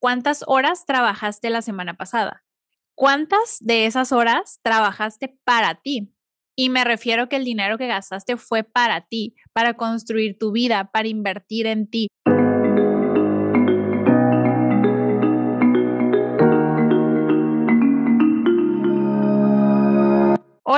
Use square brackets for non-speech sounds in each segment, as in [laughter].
¿Cuántas horas trabajaste la semana pasada? ¿Cuántas de esas horas trabajaste para ti? Y me refiero que el dinero que gastaste fue para ti, para construir tu vida, para invertir en ti,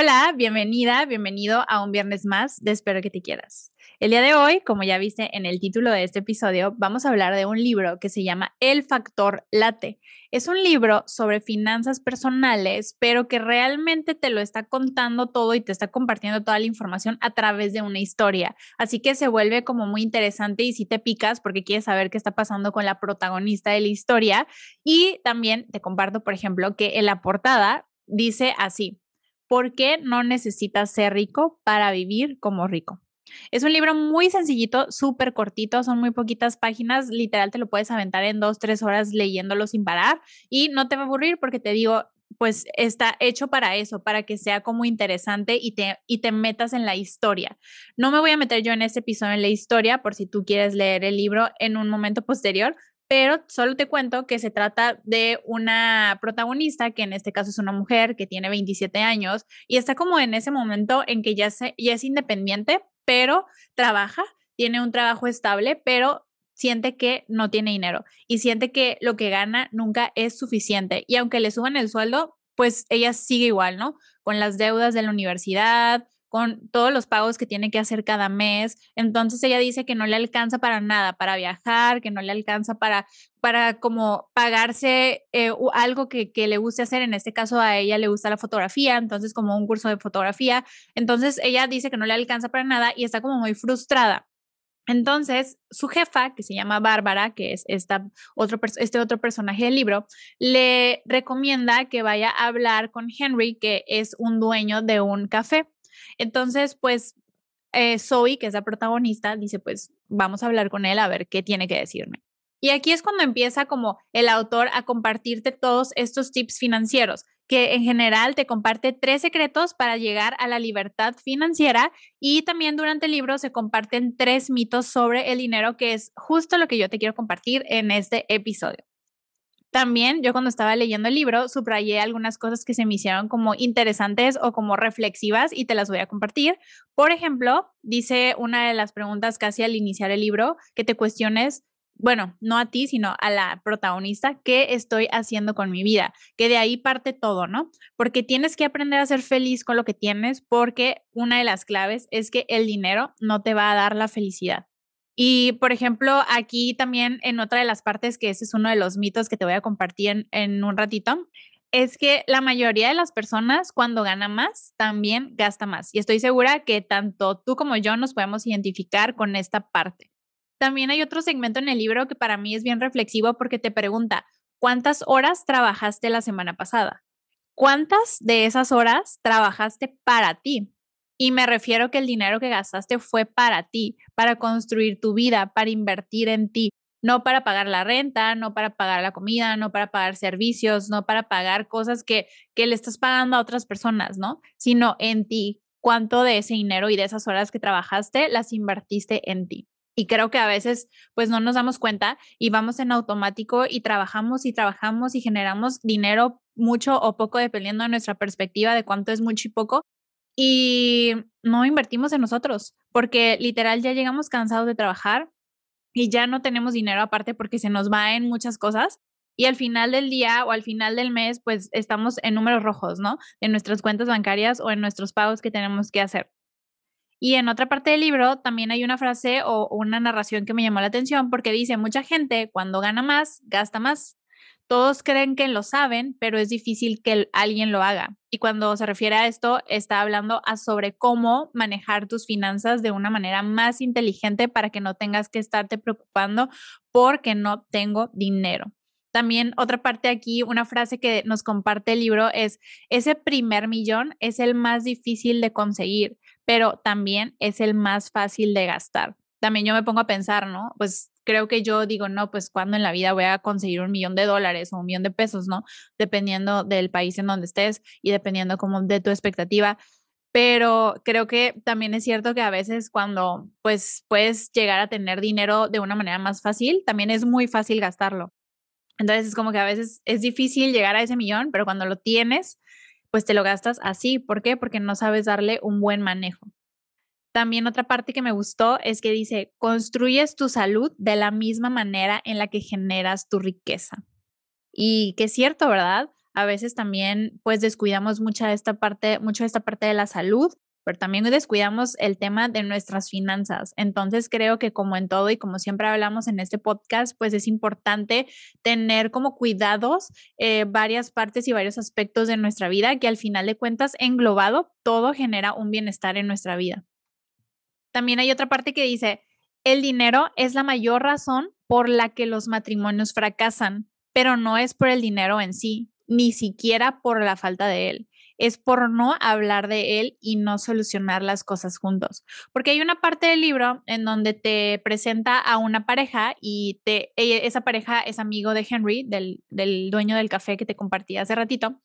Hola, bienvenida, bienvenido a un viernes más de Espero que te quieras. El día de hoy, como ya viste en el título de este episodio, vamos a hablar de un libro que se llama El Factor Late. Es un libro sobre finanzas personales, pero que realmente te lo está contando todo y te está compartiendo toda la información a través de una historia. Así que se vuelve como muy interesante y si te picas porque quieres saber qué está pasando con la protagonista de la historia. Y también te comparto, por ejemplo, que en la portada dice así ¿Por qué no necesitas ser rico para vivir como rico? Es un libro muy sencillito, súper cortito, son muy poquitas páginas, literal te lo puedes aventar en dos, tres horas leyéndolo sin parar y no te va a aburrir porque te digo, pues está hecho para eso, para que sea como interesante y te, metas en la historia. No me voy a meter yo en este episodio en la historia por si tú quieres leer el libro en un momento posterior, pero solo te cuento que se trata de una protagonista, que en este caso es una mujer que tiene 27 años y está como en ese momento en que ya, ya es independiente, pero trabaja, tiene un trabajo estable, pero siente que no tiene dinero y siente que lo que gana nunca es suficiente. Y aunque le suban el sueldo, pues ella sigue igual, ¿no? Con las deudas de la universidad, con todos los pagos que tiene que hacer cada mes. Entonces ella dice que no le alcanza para nada, para viajar, que no le alcanza para, para como pagarse eh, algo que, le guste hacer. En este caso a ella le gusta la fotografía, entonces como un curso de fotografía. Entonces ella dice que no le alcanza para nada y está como muy frustrada. Entonces, su jefa, que se llama Bárbara, que es esta otro, este otro personaje del libro, le recomienda que vaya a hablar con Henry, que es un dueño de un café. Entonces, pues eh, Zoe, que es la protagonista, dice, pues vamos a hablar con él a ver qué tiene que decirme. Y aquí es cuando empieza como el autor a compartirte todos estos tips financieros, que en general te comparte tres secretos para llegar a la libertad financiera y también durante el libro se comparten tres mitos sobre el dinero, que es justo lo que yo te quiero compartir en este episodio. También yo cuando estaba leyendo el libro subrayé algunas cosas que se me hicieron como interesantes o como reflexivas y te las voy a compartir. Por ejemplo, dice una de las preguntas casi al iniciar el libro que te cuestiones bueno, no a ti, sino a la protagonista, qué estoy haciendo con mi vida, que de ahí parte todo, ¿no? Porque tienes que aprender a ser feliz con lo que tienes, porque una de las claves es que el dinero no te va a dar la felicidad. Y, por ejemplo, aquí también en otra de las partes, que ese es uno de los mitos que te voy a compartir en, un ratito, es que la mayoría de las personas cuando gana más, también gasta más. Y estoy segura que tanto tú como yo nos podemos identificar con esta parte. También hay otro segmento en el libro que para mí es bien reflexivo porque te pregunta, ¿cuántas horas trabajaste la semana pasada? ¿Cuántas de esas horas trabajaste para ti? Y me refiero que el dinero que gastaste fue para ti, para construir tu vida, para invertir en ti, no para pagar la renta, no para pagar la comida, no para pagar servicios, no para pagar cosas que, que le estás pagando a otras personas, ¿no? Sino en ti, cuánto de ese dinero y de esas horas que trabajaste las invertiste en ti. Y creo que a veces pues no nos damos cuenta y vamos en automático y trabajamos y trabajamos y generamos dinero mucho o poco dependiendo de nuestra perspectiva de cuánto es mucho y poco, y no invertimos en nosotros, porque literal ya llegamos cansados de trabajar y ya no tenemos dinero aparte porque se nos va en muchas cosas. Y al final del día o al final del mes, pues estamos en números rojos, ¿no? En nuestras cuentas bancarias o en nuestros pagos que tenemos que hacer. Y en otra parte del libro también hay una frase o una narración que me llamó la atención porque dice, mucha gente cuando gana más, gasta más todos creen que lo saben, pero es difícil que alguien lo haga. Y cuando se refiere a esto, está hablando a sobre cómo manejar tus finanzas de una manera más inteligente para que no tengas que estarte preocupando porque no tengo dinero. También otra parte aquí, una frase que nos comparte el libro es, ese primer millón es el más difícil de conseguir, pero también es el más fácil de gastar también yo me pongo a pensar, ¿no? Pues creo que yo digo, no, pues cuando en la vida voy a conseguir un millón de dólares o un millón de pesos, ¿no? Dependiendo del país en donde estés y dependiendo como de tu expectativa. Pero creo que también es cierto que a veces cuando pues puedes llegar a tener dinero de una manera más fácil, también es muy fácil gastarlo. Entonces es como que a veces es difícil llegar a ese millón, pero cuando lo tienes, pues te lo gastas así. ¿Por qué? Porque no sabes darle un buen manejo. También otra parte que me gustó es que dice, construyes tu salud de la misma manera en la que generas tu riqueza. Y que es cierto, ¿verdad? A veces también pues descuidamos mucha esta parte, mucho esta parte de la salud, pero también descuidamos el tema de nuestras finanzas. Entonces creo que como en todo y como siempre hablamos en este podcast, pues es importante tener como cuidados eh, varias partes y varios aspectos de nuestra vida que al final de cuentas englobado todo genera un bienestar en nuestra vida. También hay otra parte que dice, el dinero es la mayor razón por la que los matrimonios fracasan, pero no es por el dinero en sí, ni siquiera por la falta de él es por no hablar de él y no solucionar las cosas juntos. Porque hay una parte del libro en donde te presenta a una pareja y e, esa pareja es amigo de Henry, del, dueño del café que te compartí hace ratito,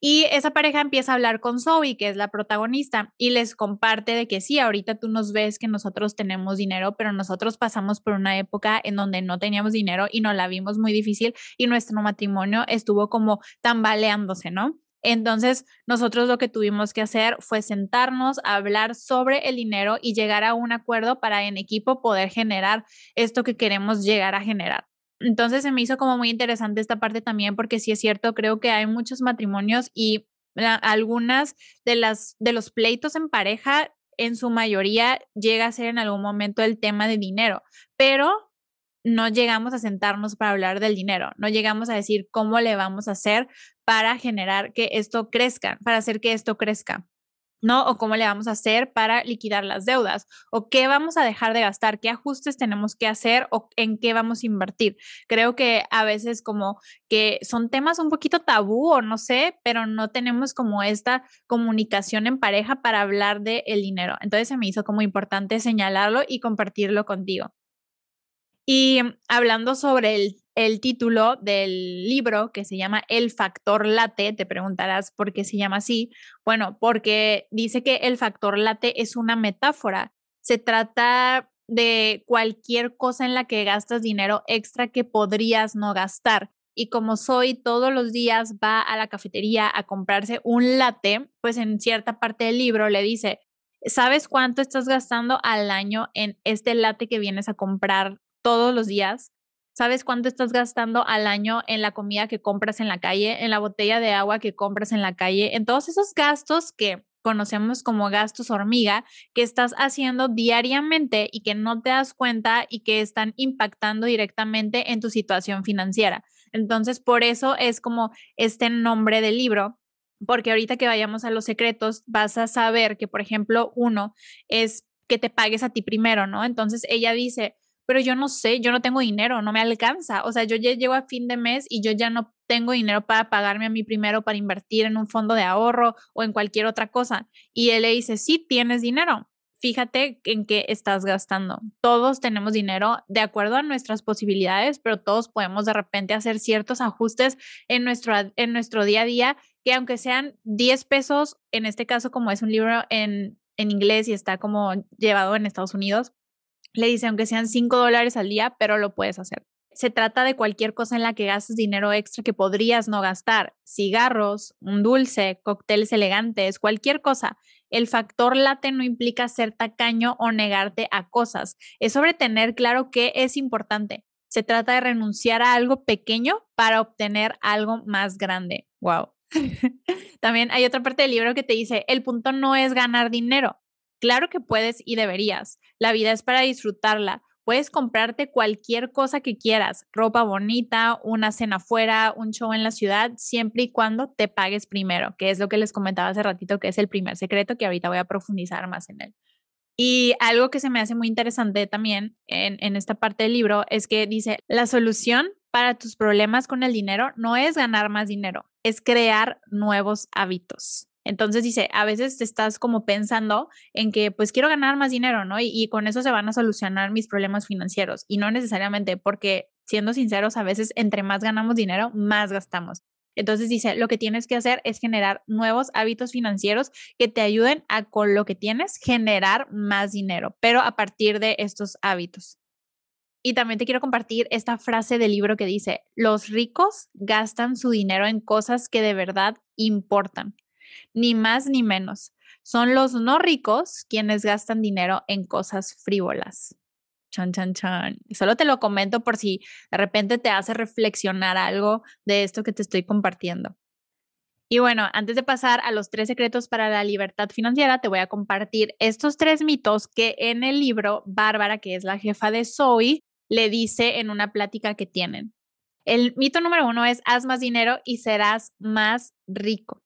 y esa pareja empieza a hablar con Zoe, que es la protagonista, y les comparte de que sí, ahorita tú nos ves que nosotros tenemos dinero, pero nosotros pasamos por una época en donde no teníamos dinero y nos la vimos muy difícil y nuestro matrimonio estuvo como tambaleándose, ¿no? Entonces, nosotros lo que tuvimos que hacer fue sentarnos, a hablar sobre el dinero y llegar a un acuerdo para en equipo poder generar esto que queremos llegar a generar. Entonces, se me hizo como muy interesante esta parte también porque si es cierto, creo que hay muchos matrimonios y algunas de las de los pleitos en pareja en su mayoría llega a ser en algún momento el tema de dinero, pero no llegamos a sentarnos para hablar del dinero, no llegamos a decir cómo le vamos a hacer para generar que esto crezca, para hacer que esto crezca. ¿no? O cómo le vamos a hacer para liquidar las deudas, o qué vamos a dejar de gastar, qué ajustes tenemos que hacer o en qué vamos a invertir. Creo que a veces como que son temas un poquito tabú o no sé, pero no tenemos como esta comunicación en pareja para hablar de el dinero. Entonces se me hizo como importante señalarlo y compartirlo contigo. Y hablando sobre el, título del libro que se llama El factor late, te preguntarás por qué se llama así. Bueno, porque dice que el factor late es una metáfora. Se trata de cualquier cosa en la que gastas dinero extra que podrías no gastar. Y como soy todos los días va a la cafetería a comprarse un late, pues en cierta parte del libro le dice, ¿sabes cuánto estás gastando al año en este late que vienes a comprar todos los días. ¿Sabes cuánto estás gastando al año en la comida que compras en la calle, en la botella de agua que compras en la calle, en todos esos gastos que conocemos como gastos hormiga que estás haciendo diariamente y que no te das cuenta y que están impactando directamente en tu situación financiera. Entonces, por eso es como este nombre del libro, porque ahorita que vayamos a los secretos, vas a saber que, por ejemplo, uno es que te pagues a ti primero, ¿no? Entonces, ella dice, pero yo no sé, yo no tengo dinero, no me alcanza. O sea, yo ya llego a fin de mes y yo ya no tengo dinero para pagarme a mí primero, para invertir en un fondo de ahorro o en cualquier otra cosa. Y él le dice, sí, tienes dinero. Fíjate en qué estás gastando. Todos tenemos dinero de acuerdo a nuestras posibilidades, pero todos podemos de repente hacer ciertos ajustes en nuestro, en nuestro día a día, que aunque sean 10 pesos, en este caso como es un libro en, en inglés y está como llevado en Estados Unidos, le dice, aunque sean 5 dólares al día, pero lo puedes hacer. Se trata de cualquier cosa en la que gastes dinero extra que podrías no gastar. Cigarros, un dulce, cócteles elegantes, cualquier cosa. El factor late no implica ser tacaño o negarte a cosas. Es sobre tener claro que es importante. Se trata de renunciar a algo pequeño para obtener algo más grande. Wow. [laughs] También hay otra parte del libro que te dice, el punto no es ganar dinero, Claro que puedes y deberías. La vida es para disfrutarla. Puedes comprarte cualquier cosa que quieras, ropa bonita, una cena fuera, un show en la ciudad, siempre y cuando te pagues primero, que es lo que les comentaba hace ratito, que es el primer secreto, que ahorita voy a profundizar más en él. Y algo que se me hace muy interesante también en, en esta parte del libro es que dice, la solución para tus problemas con el dinero no es ganar más dinero, es crear nuevos hábitos. Entonces dice, a veces te estás como pensando en que pues quiero ganar más dinero, ¿no? Y, y, con eso se van a solucionar mis problemas financieros y no necesariamente porque, siendo sinceros, a veces entre más ganamos dinero, más gastamos. Entonces dice, lo que tienes que hacer es generar nuevos hábitos financieros que te ayuden a con lo que tienes generar más dinero, pero a partir de estos hábitos. Y también te quiero compartir esta frase del libro que dice, los ricos gastan su dinero en cosas que de verdad importan ni más ni menos. Son los no ricos quienes gastan dinero en cosas frívolas. Chan, chan, chan. Solo te lo comento por si de repente te hace reflexionar algo de esto que te estoy compartiendo. Y bueno, antes de pasar a los tres secretos para la libertad financiera, te voy a compartir estos tres mitos que en el libro Bárbara, que es la jefa de Zoe, le dice en una plática que tienen. El mito número uno es haz más dinero y serás más rico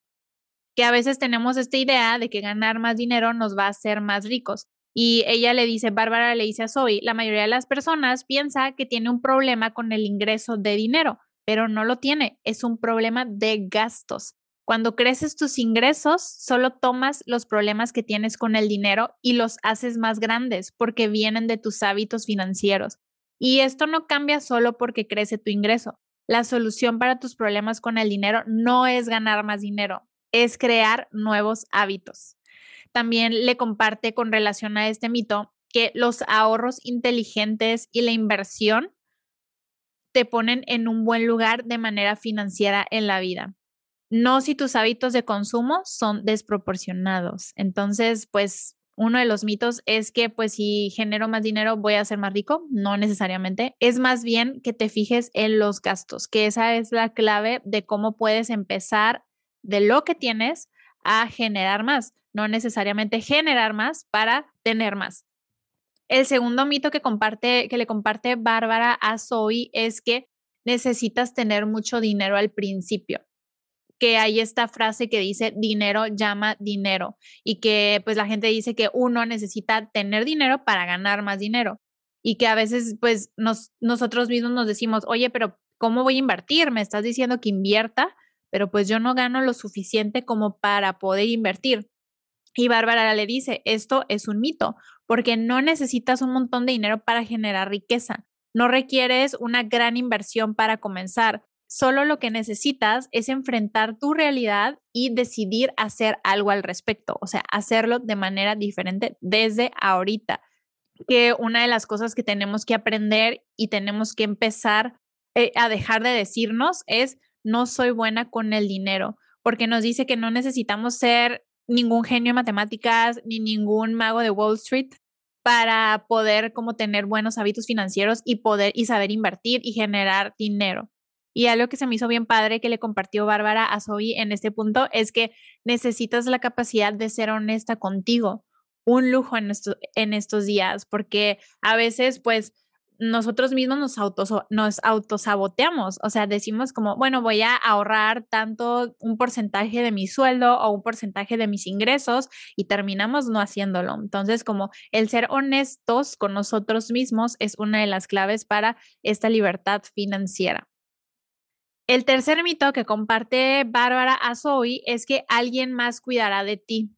que a veces tenemos esta idea de que ganar más dinero nos va a hacer más ricos. Y ella le dice, Bárbara le dice a Zoe, la mayoría de las personas piensa que tiene un problema con el ingreso de dinero, pero no lo tiene, es un problema de gastos. Cuando creces tus ingresos, solo tomas los problemas que tienes con el dinero y los haces más grandes porque vienen de tus hábitos financieros. Y esto no cambia solo porque crece tu ingreso. La solución para tus problemas con el dinero no es ganar más dinero, es crear nuevos hábitos. También le comparte con relación a este mito que los ahorros inteligentes y la inversión te ponen en un buen lugar de manera financiera en la vida. No si tus hábitos de consumo son desproporcionados. Entonces, pues uno de los mitos es que pues si genero más dinero voy a ser más rico, no necesariamente, es más bien que te fijes en los gastos, que esa es la clave de cómo puedes empezar de lo que tienes a generar más, no necesariamente generar más para tener más. El segundo mito que, comparte, que le comparte Bárbara a Zoe es que necesitas tener mucho dinero al principio que hay esta frase que dice dinero llama dinero y que pues la gente dice que uno necesita tener dinero para ganar más dinero y que a veces pues nosotros mismos nos decimos, oye, pero ¿cómo voy a invertir? Me estás diciendo que invierta pero pues yo no gano lo suficiente como para poder invertir. Y Bárbara le dice, esto es un mito, porque no necesitas un montón de dinero para generar riqueza, no requieres una gran inversión para comenzar, solo lo que necesitas es enfrentar tu realidad y decidir hacer algo al respecto, o sea, hacerlo de manera diferente desde ahorita, que una de las cosas que tenemos que aprender y tenemos que empezar eh, a dejar de decirnos es, no soy buena con el dinero, porque nos dice que no necesitamos ser ningún genio de matemáticas ni ningún mago de Wall Street para poder como tener buenos hábitos financieros y poder y saber invertir y generar dinero. Y algo que se me hizo bien padre que le compartió Bárbara a Zoe en este punto es que necesitas la capacidad de ser honesta contigo. Un lujo en, en estos días, porque a veces pues nosotros mismos nos, autosaboteamos, o sea, decimos como, bueno, voy a ahorrar tanto un porcentaje de mi sueldo o un porcentaje de mis ingresos y terminamos no haciéndolo. Entonces, como el ser honestos con nosotros mismos es una de las claves para esta libertad financiera. El tercer mito que comparte Bárbara Azoy es que alguien más cuidará de ti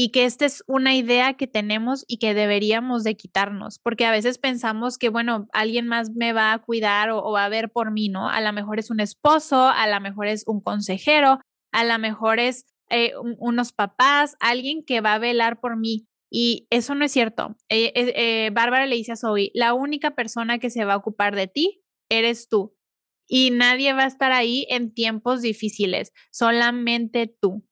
y que esta es una idea que tenemos y que deberíamos de quitarnos, porque a veces pensamos que, bueno, alguien más me va a cuidar o, va a ver por mí, ¿no? A lo mejor es un esposo, a lo mejor es un consejero, a lo mejor es eh, unos papás, alguien que va a velar por mí. Y eso no es cierto. Eh, eh, Bárbara le dice a Zoe, la única persona que se va a ocupar de ti eres tú. Y nadie va a estar ahí en tiempos difíciles, solamente tú.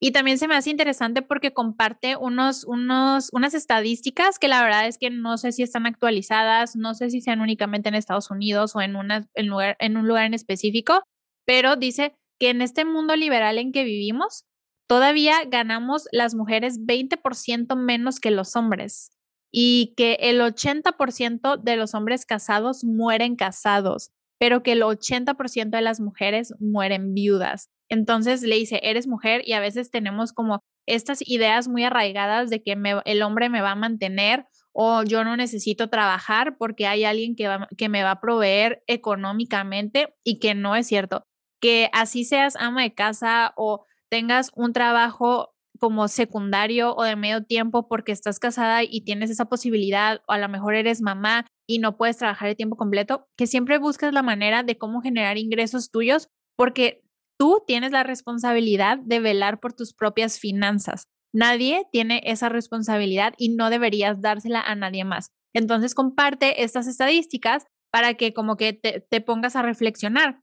Y también se me hace interesante porque comparte unos, unas estadísticas que la verdad es que no sé si están actualizadas, no sé si sean únicamente en Estados Unidos o en, una, en un lugar en específico, pero dice que en este mundo liberal en que vivimos, todavía ganamos las mujeres 20% menos que los hombres y que el 80% de los hombres casados mueren casados, pero que el 80% de las mujeres mueren viudas. Entonces le dice eres mujer y a veces tenemos como estas ideas muy arraigadas de que el hombre me va a mantener o yo no necesito trabajar porque hay alguien que, que me va a proveer económicamente y que no es cierto. Que así seas ama de casa o tengas un trabajo como secundario o de medio tiempo porque estás casada y tienes esa posibilidad o a lo mejor eres mamá y no puedes trabajar el tiempo completo, que siempre busques la manera de cómo generar ingresos tuyos porque Tú tienes la responsabilidad de velar por tus propias finanzas. Nadie tiene esa responsabilidad y no deberías dársela a nadie más. Entonces comparte estas estadísticas para que como que te, pongas a reflexionar.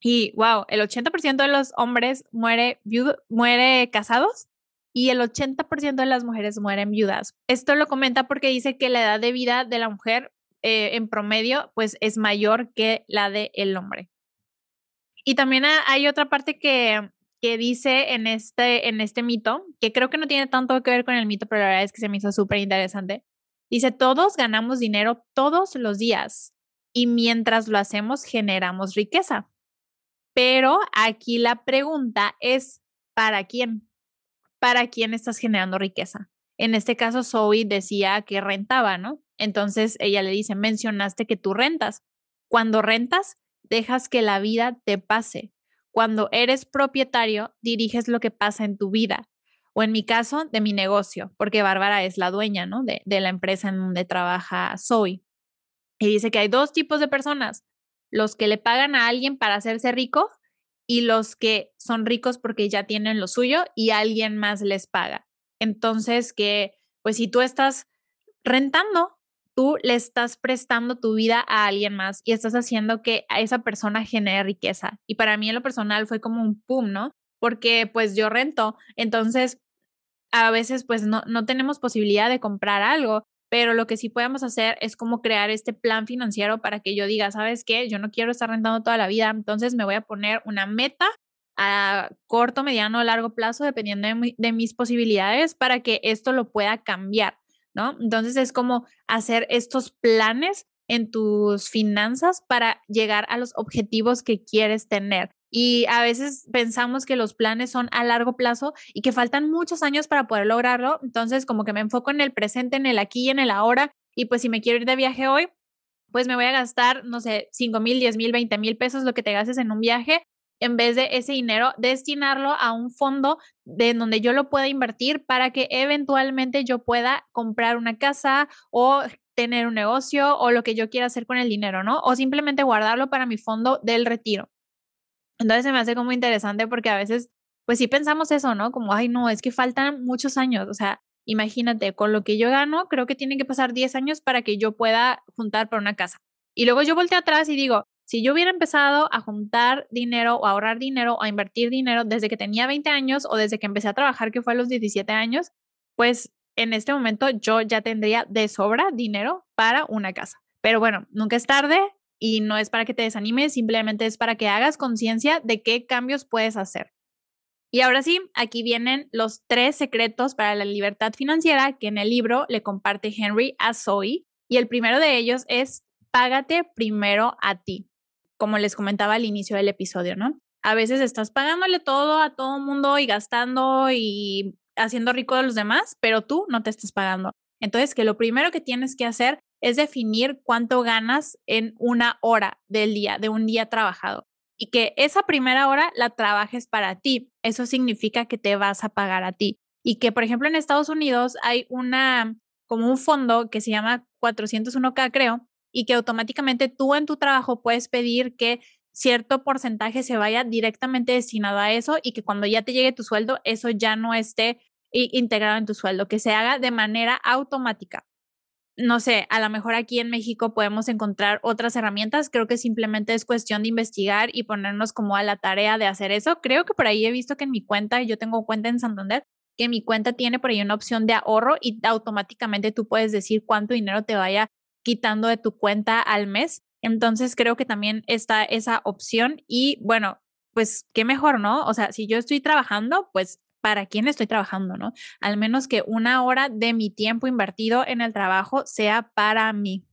Y wow, el 80% de los hombres muere, muere casados y el 80% de las mujeres mueren viudas. Esto lo comenta porque dice que la edad de vida de la mujer eh, en promedio pues es mayor que la del el hombre. Y también hay otra parte que, dice en este, en este mito, que creo que no tiene tanto que ver con el mito, pero la verdad es que se me hizo súper interesante. Dice, todos ganamos dinero todos los días y mientras lo hacemos generamos riqueza. Pero aquí la pregunta es, ¿para quién? ¿Para quién estás generando riqueza? En este caso, Zoe decía que rentaba, ¿no? Entonces ella le dice, mencionaste que tú rentas. Cuando rentas, dejas que la vida te pase. Cuando eres propietario, diriges lo que pasa en tu vida, o en mi caso, de mi negocio, porque Bárbara es la dueña de, la empresa en donde trabaja soy Y dice que hay dos tipos de personas, los que le pagan a alguien para hacerse rico y los que son ricos porque ya tienen lo suyo y alguien más les paga. Entonces, que pues si tú estás rentando tú le estás prestando tu vida a alguien más y estás haciendo que a esa persona genere riqueza. Y para mí en lo personal fue como un pum, ¿no? Porque pues yo rento, entonces a veces pues no, no tenemos posibilidad de comprar algo, pero lo que sí podemos hacer es como crear este plan financiero para que yo diga, ¿sabes qué? Yo no quiero estar rentando toda la vida, entonces me voy a poner una meta a corto, mediano o largo plazo, dependiendo de, de mis posibilidades, para que esto lo pueda cambiar ¿no? Entonces es como hacer estos planes en tus finanzas para llegar a los objetivos que quieres tener. Y a veces pensamos que los planes son a largo plazo y que faltan muchos años para poder lograrlo. Entonces, como que me enfoco en el presente, en el aquí y en el ahora. Y pues si me quiero ir de viaje hoy, pues me voy a gastar, no sé, 5 mil, 10 mil, 20 mil pesos, lo que te gastes en un viaje en vez de ese dinero, destinarlo a un fondo de donde yo lo pueda invertir para que eventualmente yo pueda comprar una casa o tener un negocio o lo que yo quiera hacer con el dinero, ¿no? O simplemente guardarlo para mi fondo del retiro. Entonces se me hace como interesante porque a veces, pues si pensamos eso, ¿no? Como, ay, no, es que faltan muchos años, o sea, imagínate, con lo que yo gano, creo que tienen que pasar 10 años para que yo pueda juntar para una casa. Y luego yo volteo atrás y digo, si yo hubiera empezado a juntar dinero o a ahorrar dinero o a invertir dinero desde que tenía 20 años o desde que empecé a trabajar, que fue a los 17 años, pues en este momento yo ya tendría de sobra dinero para una casa. Pero bueno, nunca es tarde y no es para que te desanimes, simplemente es para que hagas conciencia de qué cambios puedes hacer. Y ahora sí, aquí vienen los tres secretos para la libertad financiera que en el libro le comparte Henry a Zoe. Y el primero de ellos es págate primero a ti como les comentaba al inicio del episodio, ¿no? A veces estás pagándole todo a todo mundo y gastando y haciendo rico a los demás, pero tú no te estás pagando. Entonces, que lo primero que tienes que hacer es definir cuánto ganas en una hora del día, de un día trabajado. Y que esa primera hora la trabajes para ti. Eso significa que te vas a pagar a ti. Y que, por ejemplo, en Estados Unidos hay una, como un fondo que se llama 401k, creo, y que automáticamente tú en tu trabajo puedes pedir que cierto porcentaje se vaya directamente destinado a eso y que cuando ya te llegue tu sueldo, eso ya no esté integrado en tu sueldo, que se haga de manera automática. No sé, a lo mejor aquí en México podemos encontrar otras herramientas, creo que simplemente es cuestión de investigar y ponernos como a la tarea de hacer eso. Creo que por ahí he visto que en mi cuenta, yo tengo cuenta en Santander, que mi cuenta tiene por ahí una opción de ahorro y automáticamente tú puedes decir cuánto dinero te vaya quitando de tu cuenta al mes. Entonces creo que también está esa opción y bueno, pues qué mejor, ¿no? O sea, si yo estoy trabajando, pues para quién estoy trabajando, ¿no? Al menos que una hora de mi tiempo invertido en el trabajo sea para mí.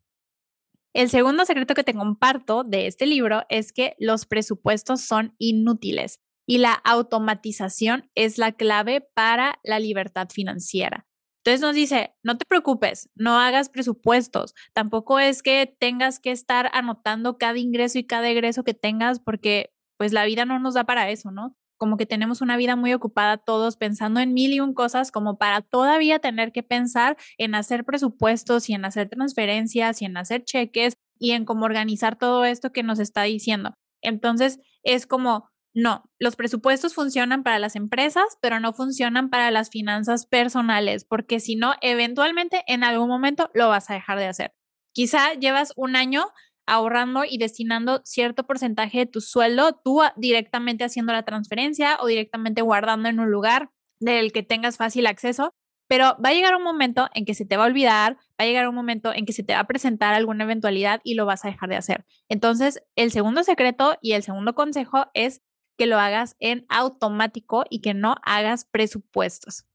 El segundo secreto que te comparto de este libro es que los presupuestos son inútiles y la automatización es la clave para la libertad financiera. Entonces nos dice, no te preocupes, no hagas presupuestos, tampoco es que tengas que estar anotando cada ingreso y cada egreso que tengas porque pues la vida no nos da para eso, ¿no? Como que tenemos una vida muy ocupada todos pensando en mil y un cosas como para todavía tener que pensar en hacer presupuestos y en hacer transferencias y en hacer cheques y en cómo organizar todo esto que nos está diciendo. Entonces es como no, los presupuestos funcionan para las empresas, pero no funcionan para las finanzas personales, porque si no, eventualmente en algún momento lo vas a dejar de hacer. Quizá llevas un año ahorrando y destinando cierto porcentaje de tu sueldo, tú directamente haciendo la transferencia o directamente guardando en un lugar del que tengas fácil acceso, pero va a llegar un momento en que se te va a olvidar, va a llegar un momento en que se te va a presentar alguna eventualidad y lo vas a dejar de hacer. Entonces, el segundo secreto y el segundo consejo es que lo hagas en automático y que no hagas presupuestos.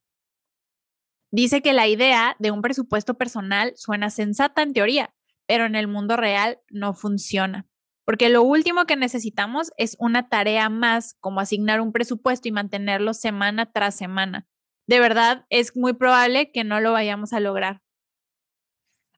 Dice que la idea de un presupuesto personal suena sensata en teoría, pero en el mundo real no funciona. Porque lo último que necesitamos es una tarea más, como asignar un presupuesto y mantenerlo semana tras semana. De verdad, es muy probable que no lo vayamos a lograr.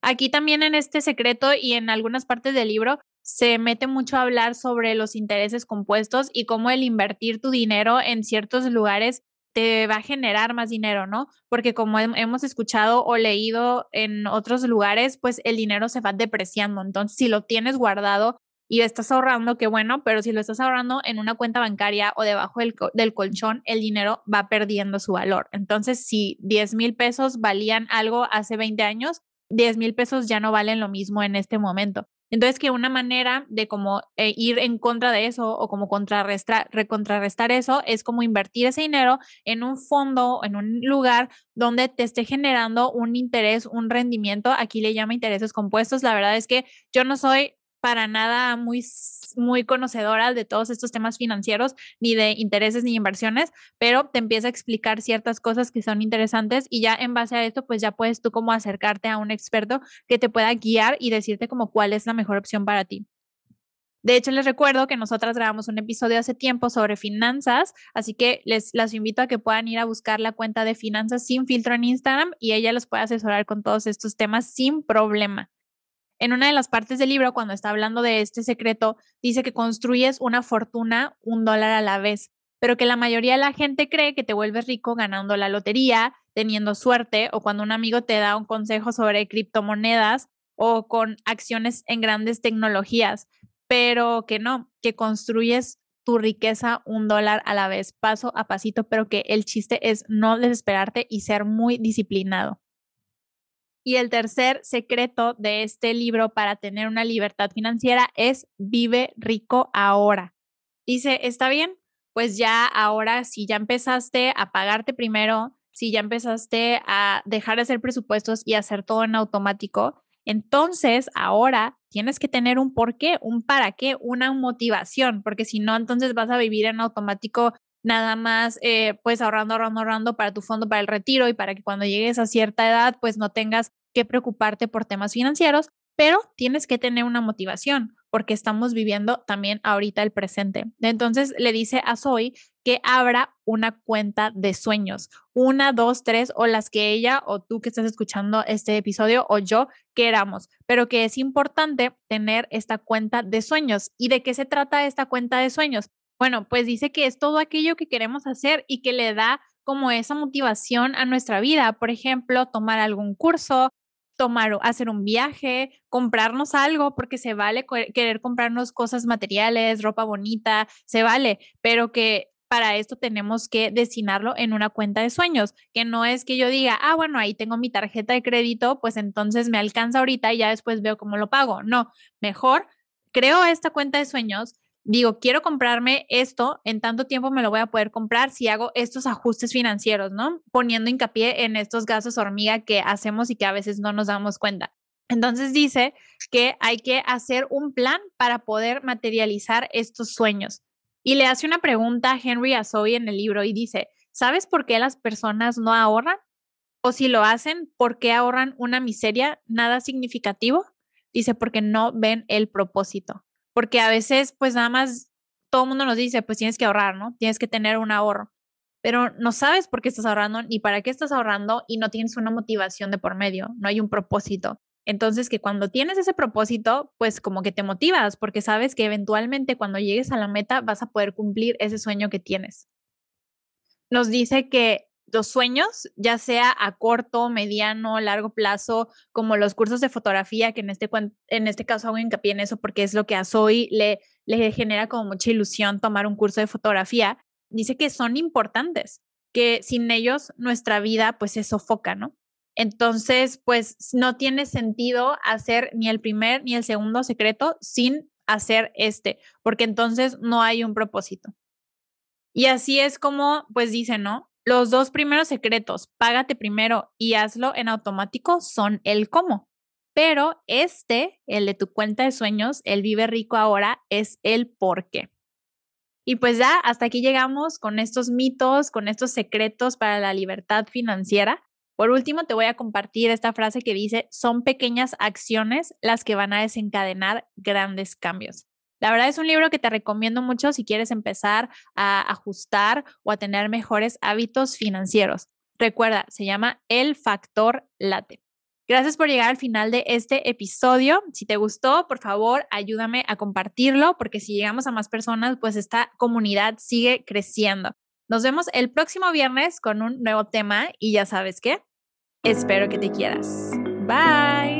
Aquí también en este secreto y en algunas partes del libro se mete mucho a hablar sobre los intereses compuestos y cómo el invertir tu dinero en ciertos lugares te va a generar más dinero, ¿no? Porque como hemos escuchado o leído en otros lugares, pues el dinero se va depreciando. Entonces, si lo tienes guardado y estás ahorrando, qué bueno, pero si lo estás ahorrando en una cuenta bancaria o debajo del, del colchón, el dinero va perdiendo su valor. Entonces, si 10 mil pesos valían algo hace 20 años, 10 mil pesos ya no valen lo mismo en este momento. Entonces, que una manera de como eh, ir en contra de eso o como contrarrestar, recontrarrestar eso es como invertir ese dinero en un fondo, en un lugar donde te esté generando un interés, un rendimiento. Aquí le llama intereses compuestos. La verdad es que yo no soy para nada muy, muy conocedora de todos estos temas financieros, ni de intereses ni inversiones, pero te empieza a explicar ciertas cosas que son interesantes y ya en base a esto, pues ya puedes tú como acercarte a un experto que te pueda guiar y decirte como cuál es la mejor opción para ti. De hecho, les recuerdo que nosotras grabamos un episodio hace tiempo sobre finanzas, así que les las invito a que puedan ir a buscar la cuenta de finanzas sin filtro en Instagram y ella los puede asesorar con todos estos temas sin problema en una de las partes del libro, cuando está hablando de este secreto, dice que construyes una fortuna un dólar a la vez, pero que la mayoría de la gente cree que te vuelves rico ganando la lotería, teniendo suerte o cuando un amigo te da un consejo sobre criptomonedas o con acciones en grandes tecnologías, pero que no, que construyes tu riqueza un dólar a la vez, paso a pasito, pero que el chiste es no desesperarte y ser muy disciplinado. Y el tercer secreto de este libro para tener una libertad financiera es vive rico ahora. Dice, está bien, pues ya ahora si ya empezaste a pagarte primero, si ya empezaste a dejar de hacer presupuestos y hacer todo en automático, entonces ahora tienes que tener un por qué, un para qué, una motivación, porque si no, entonces vas a vivir en automático nada más eh, pues ahorrando, ahorrando, ahorrando para tu fondo, para el retiro y para que cuando llegues a cierta edad pues no tengas que preocuparte por temas financieros, pero tienes que tener una motivación porque estamos viviendo también ahorita el presente. Entonces le dice a Zoe que abra una cuenta de sueños, una, dos, tres, o las que ella o tú que estás escuchando este episodio o yo queramos, pero que es importante tener esta cuenta de sueños. ¿Y de qué se trata esta cuenta de sueños? Bueno, pues dice que es todo aquello que queremos hacer y que le da como esa motivación a nuestra vida. Por ejemplo, tomar algún curso, tomar, hacer un viaje, comprarnos algo, porque se vale querer comprarnos cosas materiales, ropa bonita, se vale, pero que para esto tenemos que destinarlo en una cuenta de sueños, que no es que yo diga, ah, bueno, ahí tengo mi tarjeta de crédito, pues entonces me alcanza ahorita y ya después veo cómo lo pago. No, mejor creo esta cuenta de sueños, digo, quiero comprarme esto, en tanto tiempo me lo voy a poder comprar si hago estos ajustes financieros, ¿no? Poniendo hincapié en estos gastos hormiga que hacemos y que a veces no nos damos cuenta. Entonces dice que hay que hacer un plan para poder materializar estos sueños. Y le hace una pregunta a Henry Zoe en el libro y dice, ¿sabes por qué las personas no ahorran? O si lo hacen, ¿por qué ahorran una miseria, nada significativo? Dice, porque no ven el propósito porque a veces pues nada más todo el mundo nos dice, pues tienes que ahorrar, ¿no? Tienes que tener un ahorro, pero no sabes por qué estás ahorrando ni para qué estás ahorrando y no tienes una motivación de por medio, no hay un propósito. Entonces, que cuando tienes ese propósito, pues como que te motivas, porque sabes que eventualmente cuando llegues a la meta vas a poder cumplir ese sueño que tienes. Nos dice que los sueños, ya sea a corto, mediano, largo plazo, como los cursos de fotografía, que en este, en este caso hago hincapié en eso porque es lo que a Zoe le, le genera como mucha ilusión tomar un curso de fotografía, dice que son importantes, que sin ellos nuestra vida pues se sofoca, ¿no? Entonces, pues no tiene sentido hacer ni el primer ni el segundo secreto sin hacer este, porque entonces no hay un propósito. Y así es como, pues dice, ¿no? Los dos primeros secretos, págate primero y hazlo en automático, son el cómo. Pero este, el de tu cuenta de sueños, el vive rico ahora, es el por qué. Y pues ya, hasta aquí llegamos con estos mitos, con estos secretos para la libertad financiera. Por último, te voy a compartir esta frase que dice, son pequeñas acciones las que van a desencadenar grandes cambios. La verdad es un libro que te recomiendo mucho si quieres empezar a ajustar o a tener mejores hábitos financieros. Recuerda, se llama El Factor Late. Gracias por llegar al final de este episodio. Si te gustó, por favor, ayúdame a compartirlo porque si llegamos a más personas, pues esta comunidad sigue creciendo. Nos vemos el próximo viernes con un nuevo tema y ya sabes qué, espero que te quieras. Bye.